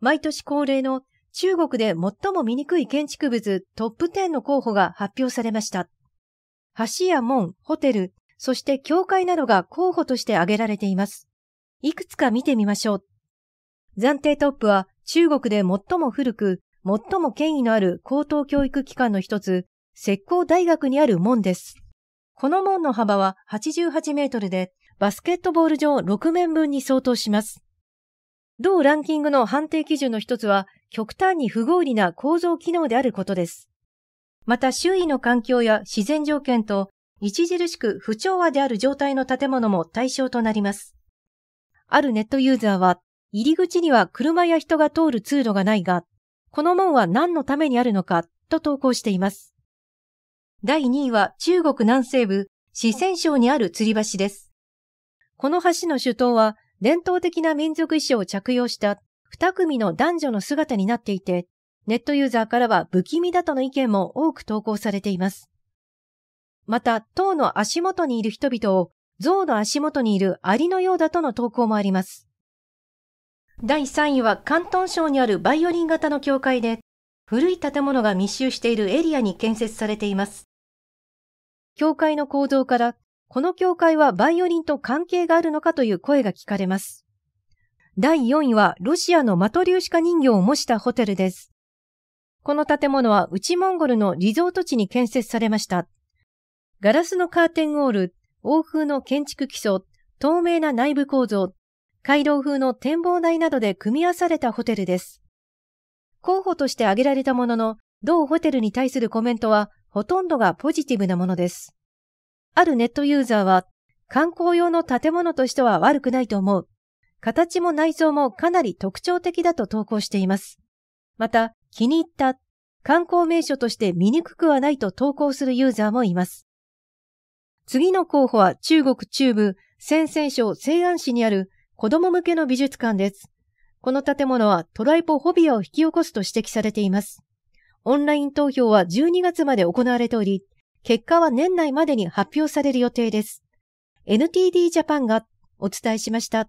毎年恒例の中国で最も醜い建築物トップ10の候補が発表されました。橋や門、ホテル、そして教会などが候補として挙げられています。いくつか見てみましょう。暫定トップは中国で最も古く、最も権威のある高等教育機関の一つ、石膏大学にある門です。この門の幅は88メートルで、バスケットボール場6面分に相当します。同ランキングの判定基準の一つは、極端に不合理な構造機能であることです。また、周囲の環境や自然条件と、著しく不調和である状態の建物も対象となります。あるネットユーザーは、入り口には車や人が通る通路がないが、この門は何のためにあるのか、と投稿しています。第2位は中国南西部、四川省にある吊り橋です。この橋の主塔は伝統的な民族衣装を着用した2組の男女の姿になっていて、ネットユーザーからは不気味だとの意見も多く投稿されています。また、塔の足元にいる人々を象の足元にいるアリのようだとの投稿もあります。第3位は広東省にあるバイオリン型の教会で、古い建物が密集しているエリアに建設されています。教会の構造からこの教会はバイオリンと関係があるのかという声が聞かれます。第4位はロシアのマトリューシカ人形を模したホテルです。この建物は内モンゴルのリゾート地に建設されました。ガラスのカーテンオール、欧風の建築基礎、透明な内部構造、回廊風の展望台などで組み合わされたホテルです。候補として挙げられたものの、同ホテルに対するコメントはほとんどがポジティブなものです。あるネットユーザーは、観光用の建物としては悪くないと思う。形も内装もかなり特徴的だと投稿しています。また、気に入った、観光名所として見にくくはないと投稿するユーザーもいます。次の候補は中国中部、陝西省西安市にある子供向けの美術館です。この建物はトライポホビアを引き起こすと指摘されています。オンライン投票は12月まで行われており、結果は年内までに発表される予定です。NTD ジャパンがお伝えしました。